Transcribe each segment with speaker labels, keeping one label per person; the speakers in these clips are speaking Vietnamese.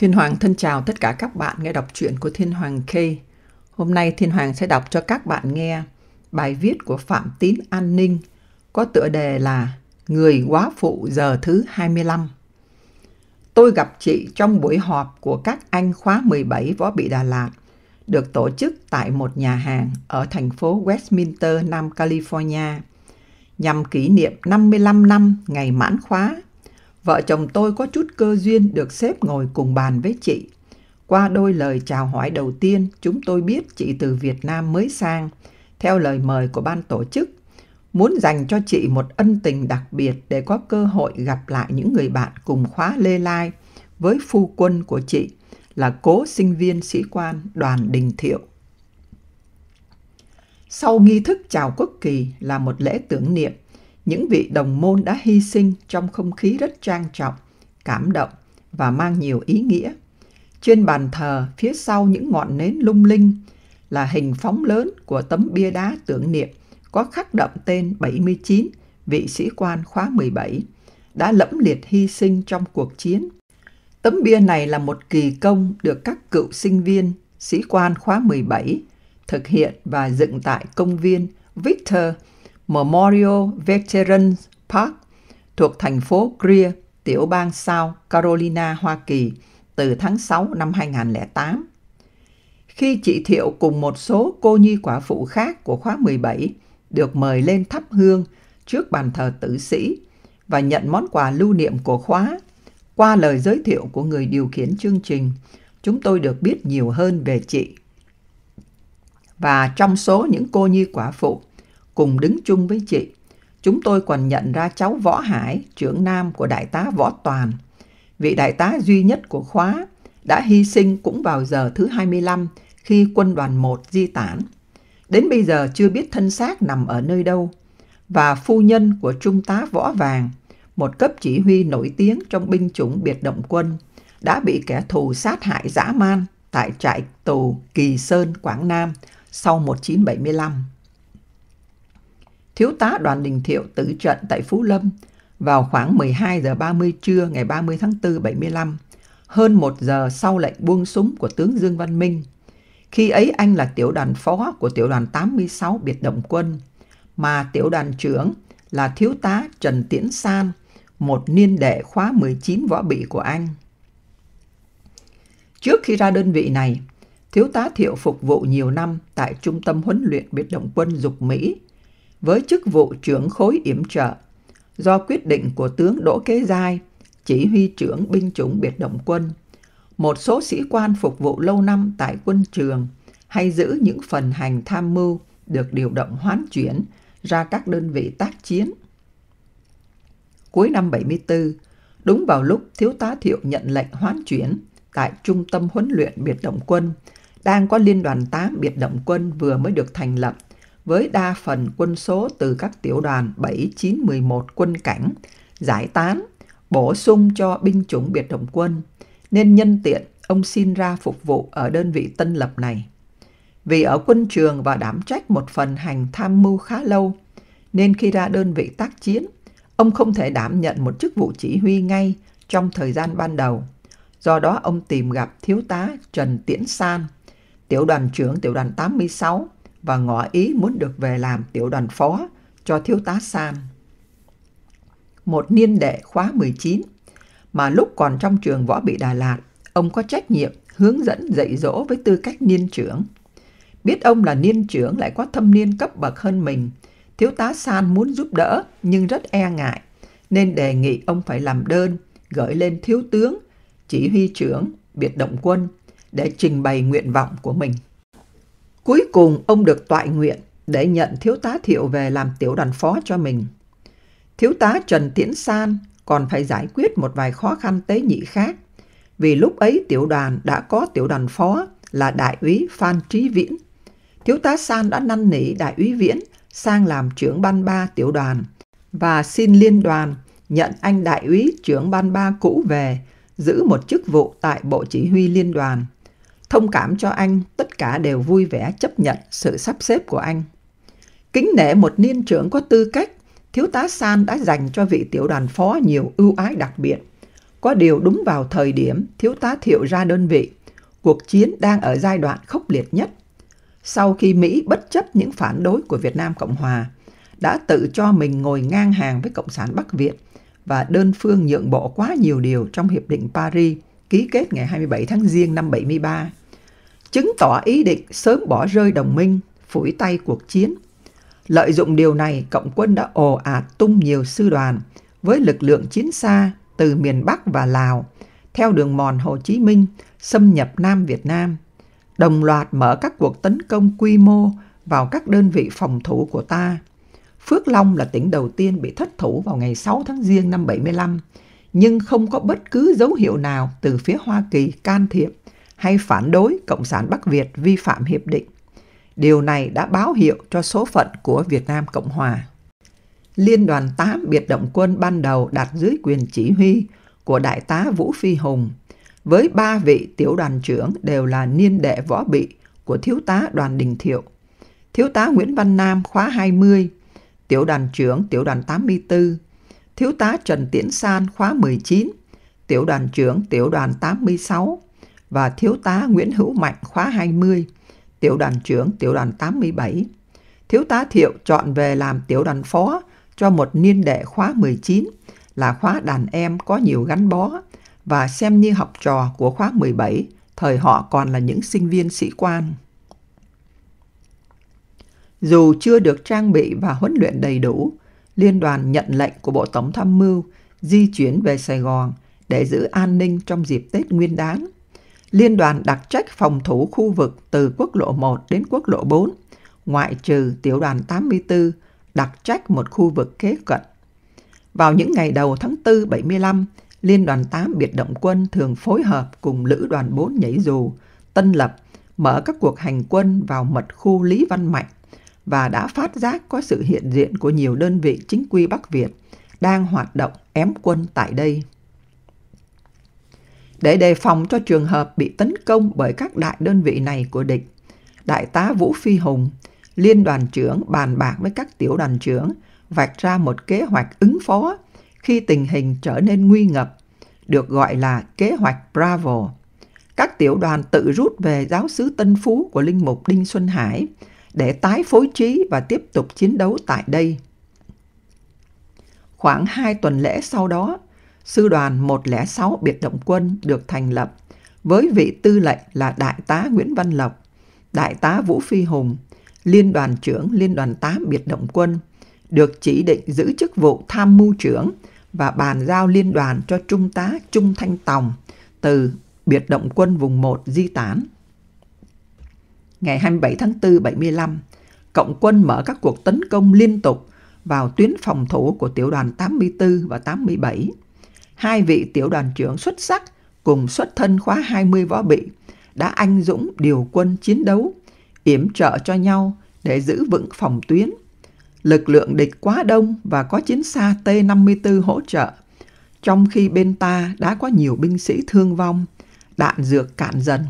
Speaker 1: Thiên Hoàng thân chào tất cả các bạn nghe đọc truyện của Thiên Hoàng K. Hôm nay Thiên Hoàng sẽ đọc cho các bạn nghe bài viết của Phạm Tín An Ninh có tựa đề là Người quá phụ giờ thứ 25. Tôi gặp chị trong buổi họp của các anh khóa 17 Võ Bị Đà Lạt được tổ chức tại một nhà hàng ở thành phố Westminster, Nam California nhằm kỷ niệm 55 năm ngày mãn khóa vợ chồng tôi có chút cơ duyên được xếp ngồi cùng bàn với chị. Qua đôi lời chào hỏi đầu tiên, chúng tôi biết chị từ Việt Nam mới sang, theo lời mời của ban tổ chức. Muốn dành cho chị một ân tình đặc biệt để có cơ hội gặp lại những người bạn cùng khóa Lê Lai với phu quân của chị là cố sinh viên sĩ quan đoàn đình thiệu. Sau nghi thức chào quốc kỳ là một lễ tưởng niệm những vị đồng môn đã hy sinh trong không khí rất trang trọng, cảm động và mang nhiều ý nghĩa. Trên bàn thờ phía sau những ngọn nến lung linh là hình phóng lớn của tấm bia đá tưởng niệm có khắc đậm tên 79 vị sĩ quan khóa 17 đã lẫm liệt hy sinh trong cuộc chiến. Tấm bia này là một kỳ công được các cựu sinh viên sĩ quan khóa 17 thực hiện và dựng tại công viên Victor Memorial Veterans Park thuộc thành phố Greer, tiểu bang South Carolina, Hoa Kỳ từ tháng 6 năm 2008. Khi chị Thiệu cùng một số cô nhi quả phụ khác của khóa 17 được mời lên thắp hương trước bàn thờ tử sĩ và nhận món quà lưu niệm của khóa, qua lời giới thiệu của người điều khiển chương trình, chúng tôi được biết nhiều hơn về chị. Và trong số những cô nhi quả phụ cùng đứng chung với chị. Chúng tôi còn nhận ra cháu Võ Hải, trưởng nam của đại tá Võ Toàn, vị đại tá duy nhất của khóa, đã hy sinh cũng vào giờ thứ 25 khi quân đoàn 1 di tản. Đến bây giờ chưa biết thân xác nằm ở nơi đâu. Và phu nhân của Trung tá Võ Vàng, một cấp chỉ huy nổi tiếng trong binh chủng biệt động quân, đã bị kẻ thù sát hại dã man tại trại tù Kỳ Sơn, Quảng Nam sau 1975. Thiếu tá Đoàn Đình Thiệu tử trận tại Phú Lâm vào khoảng 12 giờ 30 trưa ngày 30 tháng 4 75, hơn một giờ sau lệnh buông súng của tướng Dương Văn Minh. Khi ấy anh là tiểu đoàn phó của tiểu đoàn 86 biệt động quân, mà tiểu đoàn trưởng là thiếu tá Trần Tiễn San, một niên đệ khóa 19 võ bị của anh. Trước khi ra đơn vị này, thiếu tá Thiệu phục vụ nhiều năm tại Trung tâm huấn luyện biệt động quân Dục Mỹ với chức vụ trưởng khối yểm trợ do quyết định của tướng Đỗ Kế Giai, chỉ huy trưởng binh chủng biệt động quân. Một số sĩ quan phục vụ lâu năm tại quân trường hay giữ những phần hành tham mưu được điều động hoán chuyển ra các đơn vị tác chiến. Cuối năm 74, đúng vào lúc Thiếu tá Thiệu nhận lệnh hoán chuyển tại Trung tâm huấn luyện biệt động quân, đang có Liên đoàn 8 biệt động quân vừa mới được thành lập với đa phần quân số từ các tiểu đoàn 7, 9, 11 quân cảnh, giải tán, bổ sung cho binh chủng biệt động quân, nên nhân tiện ông xin ra phục vụ ở đơn vị tân lập này. Vì ở quân trường và đảm trách một phần hành tham mưu khá lâu, nên khi ra đơn vị tác chiến, ông không thể đảm nhận một chức vụ chỉ huy ngay trong thời gian ban đầu. Do đó ông tìm gặp thiếu tá Trần Tiễn San, tiểu đoàn trưởng tiểu đoàn 86 và ngỏ ý muốn được về làm tiểu đoàn phó cho thiếu tá Sam. Một niên đệ khóa 19, mà lúc còn trong trường võ bị Đà Lạt, ông có trách nhiệm hướng dẫn dạy dỗ với tư cách niên trưởng. Biết ông là niên trưởng lại có thâm niên cấp bậc hơn mình, thiếu tá San muốn giúp đỡ nhưng rất e ngại, nên đề nghị ông phải làm đơn, gửi lên thiếu tướng, chỉ huy trưởng, biệt động quân để trình bày nguyện vọng của mình. Cuối cùng ông được toại nguyện để nhận thiếu tá thiệu về làm tiểu đoàn phó cho mình. Thiếu tá Trần Tiễn San còn phải giải quyết một vài khó khăn tế nhị khác, vì lúc ấy tiểu đoàn đã có tiểu đoàn phó là đại úy Phan Trí Viễn. Thiếu tá San đã năn nỉ đại úy Viễn sang làm trưởng ban ba tiểu đoàn và xin liên đoàn nhận anh đại úy trưởng ban ba cũ về giữ một chức vụ tại Bộ Chỉ huy Liên đoàn thông cảm cho anh, tất cả đều vui vẻ chấp nhận sự sắp xếp của anh. Kính nể một niên trưởng có tư cách, thiếu tá San đã dành cho vị tiểu đoàn phó nhiều ưu ái đặc biệt. Có điều đúng vào thời điểm thiếu tá thiệu ra đơn vị, cuộc chiến đang ở giai đoạn khốc liệt nhất. Sau khi Mỹ bất chấp những phản đối của Việt Nam Cộng Hòa, đã tự cho mình ngồi ngang hàng với Cộng sản Bắc Việt và đơn phương nhượng bộ quá nhiều điều trong Hiệp định Paris ký kết ngày 27 tháng Giêng năm 73 chứng tỏ ý định sớm bỏ rơi đồng minh, phủi tay cuộc chiến. Lợi dụng điều này, cộng quân đã ồ ạt tung nhiều sư đoàn với lực lượng chiến xa từ miền Bắc và Lào, theo đường mòn Hồ Chí Minh, xâm nhập Nam Việt Nam, đồng loạt mở các cuộc tấn công quy mô vào các đơn vị phòng thủ của ta. Phước Long là tỉnh đầu tiên bị thất thủ vào ngày 6 tháng Giêng năm 75, nhưng không có bất cứ dấu hiệu nào từ phía Hoa Kỳ can thiệp hay phản đối Cộng sản Bắc Việt vi phạm hiệp định. Điều này đã báo hiệu cho số phận của Việt Nam Cộng Hòa. Liên đoàn 8 biệt động quân ban đầu đặt dưới quyền chỉ huy của Đại tá Vũ Phi Hùng, với ba vị tiểu đoàn trưởng đều là niên đệ võ bị của Thiếu tá Đoàn Đình Thiệu. Thiếu tá Nguyễn Văn Nam khóa 20, tiểu đoàn trưởng tiểu đoàn 84, Thiếu tá Trần Tiễn San khóa 19, tiểu đoàn trưởng tiểu đoàn 86, và Thiếu tá Nguyễn Hữu Mạnh khóa 20, tiểu đoàn trưởng tiểu đoàn 87. Thiếu tá Thiệu chọn về làm tiểu đoàn phó cho một niên đệ khóa 19 là khóa đàn em có nhiều gắn bó và xem như học trò của khóa 17, thời họ còn là những sinh viên sĩ quan. Dù chưa được trang bị và huấn luyện đầy đủ, liên đoàn nhận lệnh của Bộ Tổng Tham mưu di chuyển về Sài Gòn để giữ an ninh trong dịp Tết Nguyên đán – Liên đoàn đặc trách phòng thủ khu vực từ quốc lộ 1 đến quốc lộ 4, ngoại trừ tiểu đoàn 84, đặc trách một khu vực kế cận. Vào những ngày đầu tháng 4 75, Liên đoàn 8 biệt động quân thường phối hợp cùng Lữ đoàn 4 nhảy dù, Tân Lập, mở các cuộc hành quân vào mật khu Lý Văn Mạnh và đã phát giác có sự hiện diện của nhiều đơn vị chính quy Bắc Việt đang hoạt động ém quân tại đây để đề phòng cho trường hợp bị tấn công bởi các đại đơn vị này của địch. Đại tá Vũ Phi Hùng, liên đoàn trưởng bàn bạc với các tiểu đoàn trưởng, vạch ra một kế hoạch ứng phó khi tình hình trở nên nguy ngập, được gọi là kế hoạch Bravo. Các tiểu đoàn tự rút về giáo sứ Tân Phú của Linh Mục Đinh Xuân Hải để tái phối trí và tiếp tục chiến đấu tại đây. Khoảng 2 tuần lễ sau đó, sư đoàn 106 biệt động quân được thành lập với vị tư lệnh là Đại tá Nguyễn Văn Lộc, Đại tá Vũ Phi Hùng, Liên đoàn trưởng Liên đoàn 8 biệt động quân, được chỉ định giữ chức vụ tham mưu trưởng và bàn giao liên đoàn cho Trung tá Trung Thanh Tòng từ biệt động quân vùng 1 di tán. Ngày 27 tháng 4 75, Cộng quân mở các cuộc tấn công liên tục vào tuyến phòng thủ của tiểu đoàn 84 và 87 hai vị tiểu đoàn trưởng xuất sắc cùng xuất thân khóa 20 võ bị đã anh dũng điều quân chiến đấu, yểm trợ cho nhau để giữ vững phòng tuyến. Lực lượng địch quá đông và có chiến xa T-54 hỗ trợ, trong khi bên ta đã có nhiều binh sĩ thương vong, đạn dược cạn dần.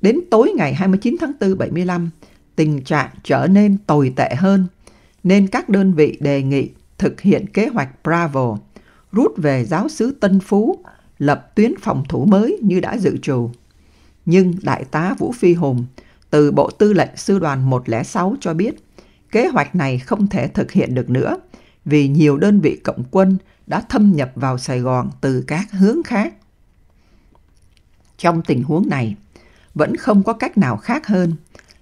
Speaker 1: Đến tối ngày 29 tháng 4 75, tình trạng trở nên tồi tệ hơn, nên các đơn vị đề nghị thực hiện kế hoạch Bravo – rút về giáo sứ Tân Phú, lập tuyến phòng thủ mới như đã dự trù. Nhưng Đại tá Vũ Phi Hùng từ Bộ Tư lệnh Sư đoàn 106 cho biết kế hoạch này không thể thực hiện được nữa vì nhiều đơn vị cộng quân đã thâm nhập vào Sài Gòn từ các hướng khác. Trong tình huống này, vẫn không có cách nào khác hơn.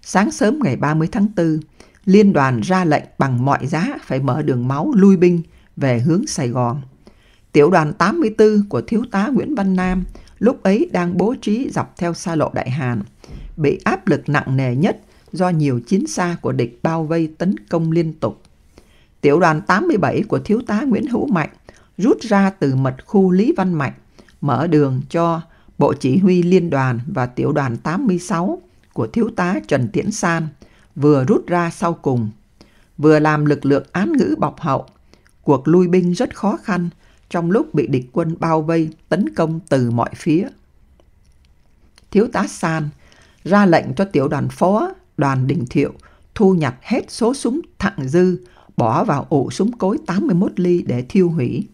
Speaker 1: Sáng sớm ngày 30 tháng 4, liên đoàn ra lệnh bằng mọi giá phải mở đường máu lui binh về hướng Sài Gòn. Tiểu đoàn 84 của thiếu tá Nguyễn Văn Nam lúc ấy đang bố trí dọc theo xa lộ Đại Hàn, bị áp lực nặng nề nhất do nhiều chiến xa của địch bao vây tấn công liên tục. Tiểu đoàn 87 của thiếu tá Nguyễn Hữu Mạnh rút ra từ mật khu Lý Văn Mạnh, mở đường cho Bộ Chỉ huy Liên đoàn và Tiểu đoàn 86 của thiếu tá Trần Tiễn San vừa rút ra sau cùng, vừa làm lực lượng án ngữ bọc hậu. Cuộc lui binh rất khó khăn trong lúc bị địch quân bao vây tấn công từ mọi phía. Thiếu tá San ra lệnh cho tiểu đoàn phó đoàn đình thiệu thu nhặt hết số súng thặng dư bỏ vào ổ súng cối 81 ly để thiêu hủy.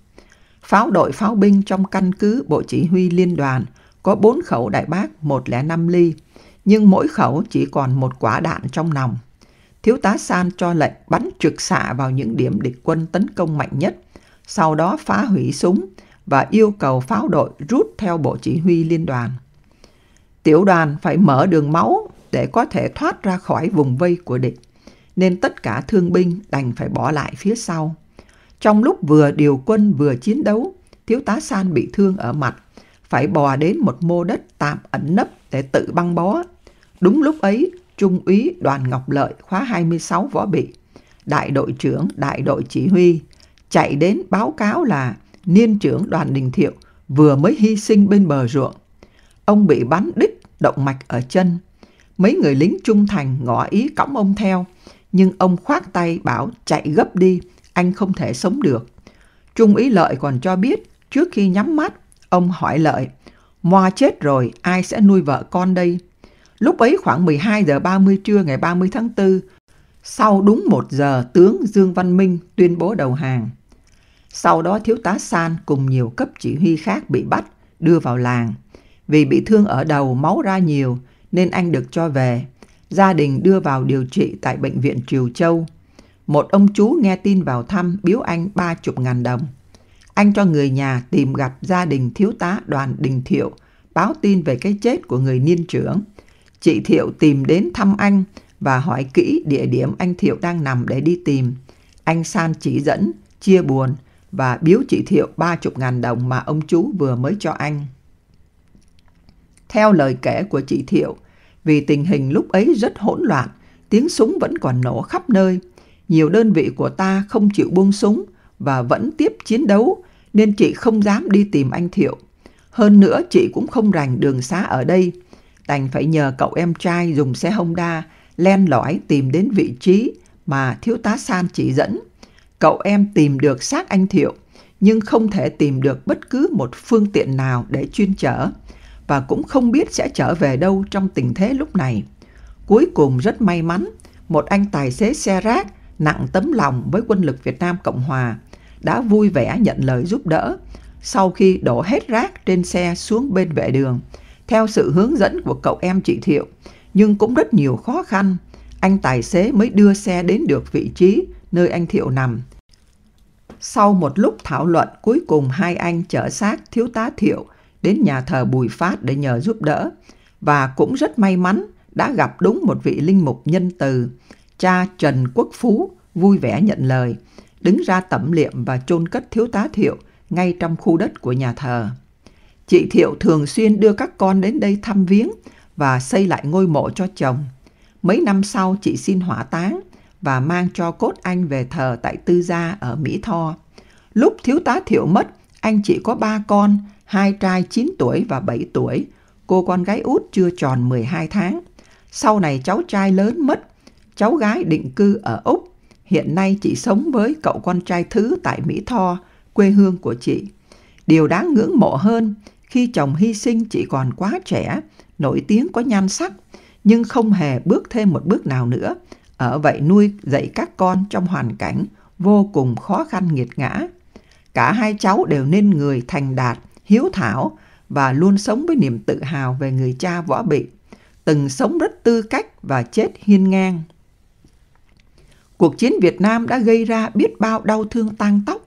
Speaker 1: Pháo đội pháo binh trong căn cứ Bộ Chỉ huy Liên đoàn có 4 khẩu đại bác 105 ly, nhưng mỗi khẩu chỉ còn một quả đạn trong nòng. Thiếu tá San cho lệnh bắn trực xạ vào những điểm địch quân tấn công mạnh nhất sau đó phá hủy súng và yêu cầu pháo đội rút theo bộ chỉ huy liên đoàn. Tiểu đoàn phải mở đường máu để có thể thoát ra khỏi vùng vây của địch, nên tất cả thương binh đành phải bỏ lại phía sau. Trong lúc vừa điều quân vừa chiến đấu, thiếu tá San bị thương ở mặt, phải bò đến một mô đất tạm ẩn nấp để tự băng bó. Đúng lúc ấy, Trung úy Đoàn Ngọc Lợi khóa 26 võ bị, đại đội trưởng đại đội chỉ huy chạy đến báo cáo là niên trưởng đoàn đình thiệu vừa mới hy sinh bên bờ ruộng. Ông bị bắn đứt động mạch ở chân. Mấy người lính trung thành ngỏ ý cõng ông theo, nhưng ông khoát tay bảo chạy gấp đi, anh không thể sống được. Trung ý lợi còn cho biết trước khi nhắm mắt, ông hỏi lợi, Moa chết rồi, ai sẽ nuôi vợ con đây? Lúc ấy khoảng 12 giờ 30 trưa ngày 30 tháng 4, sau đúng một giờ, tướng Dương Văn Minh tuyên bố đầu hàng. Sau đó thiếu tá San cùng nhiều cấp chỉ huy khác bị bắt, đưa vào làng. Vì bị thương ở đầu máu ra nhiều nên anh được cho về. Gia đình đưa vào điều trị tại bệnh viện Triều Châu. Một ông chú nghe tin vào thăm biếu anh ba chục ngàn đồng. Anh cho người nhà tìm gặp gia đình thiếu tá đoàn Đình Thiệu, báo tin về cái chết của người niên trưởng. Chị Thiệu tìm đến thăm anh và hỏi kỹ địa điểm anh Thiệu đang nằm để đi tìm. Anh San chỉ dẫn, chia buồn và biếu chị Thiệu 30.000 đồng mà ông chú vừa mới cho anh. Theo lời kể của chị Thiệu, vì tình hình lúc ấy rất hỗn loạn, tiếng súng vẫn còn nổ khắp nơi. Nhiều đơn vị của ta không chịu buông súng và vẫn tiếp chiến đấu, nên chị không dám đi tìm anh Thiệu. Hơn nữa, chị cũng không rành đường xá ở đây. Đành phải nhờ cậu em trai dùng xe Honda len lỏi tìm đến vị trí mà thiếu tá San chỉ dẫn cậu em tìm được xác anh Thiệu, nhưng không thể tìm được bất cứ một phương tiện nào để chuyên chở và cũng không biết sẽ trở về đâu trong tình thế lúc này. Cuối cùng rất may mắn, một anh tài xế xe rác nặng tấm lòng với quân lực Việt Nam Cộng Hòa đã vui vẻ nhận lời giúp đỡ sau khi đổ hết rác trên xe xuống bên vệ đường theo sự hướng dẫn của cậu em chị Thiệu, nhưng cũng rất nhiều khó khăn. Anh tài xế mới đưa xe đến được vị trí nơi anh Thiệu nằm sau một lúc thảo luận, cuối cùng hai anh chở xác thiếu tá Thiệu đến nhà thờ Bùi Phát để nhờ giúp đỡ. Và cũng rất may mắn đã gặp đúng một vị linh mục nhân từ, cha Trần Quốc Phú vui vẻ nhận lời, đứng ra tẩm liệm và chôn cất thiếu tá Thiệu ngay trong khu đất của nhà thờ. Chị Thiệu thường xuyên đưa các con đến đây thăm viếng và xây lại ngôi mộ cho chồng. Mấy năm sau chị xin hỏa táng và mang cho cốt anh về thờ tại Tư Gia ở Mỹ Tho. Lúc thiếu tá Thiệu mất, anh chỉ có ba con, hai trai 9 tuổi và 7 tuổi, cô con gái út chưa tròn 12 tháng. Sau này cháu trai lớn mất, cháu gái định cư ở Úc, hiện nay chị sống với cậu con trai thứ tại Mỹ Tho, quê hương của chị. Điều đáng ngưỡng mộ hơn, khi chồng hy sinh chị còn quá trẻ, nổi tiếng có nhan sắc, nhưng không hề bước thêm một bước nào nữa, ở vậy nuôi dạy các con trong hoàn cảnh vô cùng khó khăn nghiệt ngã. Cả hai cháu đều nên người thành đạt, hiếu thảo và luôn sống với niềm tự hào về người cha võ bị, từng sống rất tư cách và chết hiên ngang. Cuộc chiến Việt Nam đã gây ra biết bao đau thương tang tóc.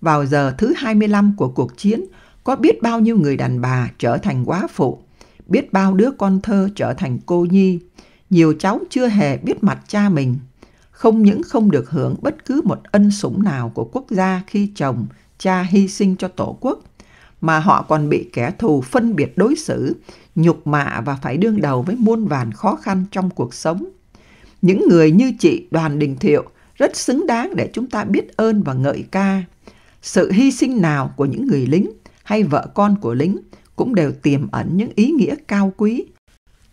Speaker 1: Vào giờ thứ 25 của cuộc chiến, có biết bao nhiêu người đàn bà trở thành quá phụ, biết bao đứa con thơ trở thành cô nhi, nhiều cháu chưa hề biết mặt cha mình, không những không được hưởng bất cứ một ân sủng nào của quốc gia khi chồng, cha hy sinh cho tổ quốc, mà họ còn bị kẻ thù phân biệt đối xử, nhục mạ và phải đương đầu với muôn vàn khó khăn trong cuộc sống. Những người như chị Đoàn Đình Thiệu rất xứng đáng để chúng ta biết ơn và ngợi ca. Sự hy sinh nào của những người lính hay vợ con của lính cũng đều tiềm ẩn những ý nghĩa cao quý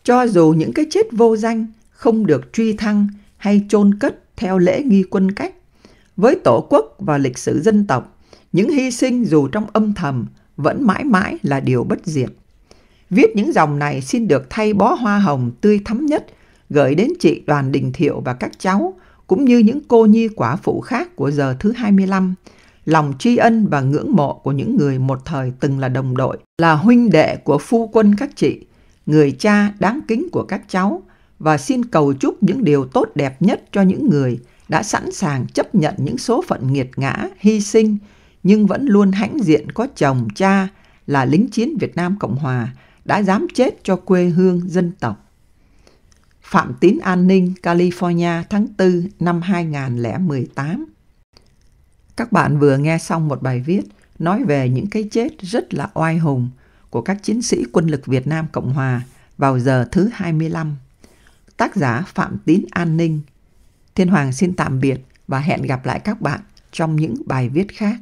Speaker 1: cho dù những cái chết vô danh không được truy thăng hay chôn cất theo lễ nghi quân cách, với tổ quốc và lịch sử dân tộc, những hy sinh dù trong âm thầm vẫn mãi mãi là điều bất diệt. Viết những dòng này xin được thay bó hoa hồng tươi thắm nhất gửi đến chị Đoàn Đình Thiệu và các cháu, cũng như những cô nhi quả phụ khác của giờ thứ 25, lòng tri ân và ngưỡng mộ của những người một thời từng là đồng đội, là huynh đệ của phu quân các chị, người cha đáng kính của các cháu và xin cầu chúc những điều tốt đẹp nhất cho những người đã sẵn sàng chấp nhận những số phận nghiệt ngã, hy sinh nhưng vẫn luôn hãnh diện có chồng cha là lính chiến Việt Nam Cộng Hòa đã dám chết cho quê hương dân tộc. Phạm Tín An ninh California tháng 4 năm 2018 Các bạn vừa nghe xong một bài viết nói về những cái chết rất là oai hùng – của các chiến sĩ quân lực Việt Nam Cộng Hòa vào giờ thứ 25. Tác giả Phạm Tín An Ninh. Thiên Hoàng xin tạm biệt và hẹn gặp lại các bạn trong những bài viết khác.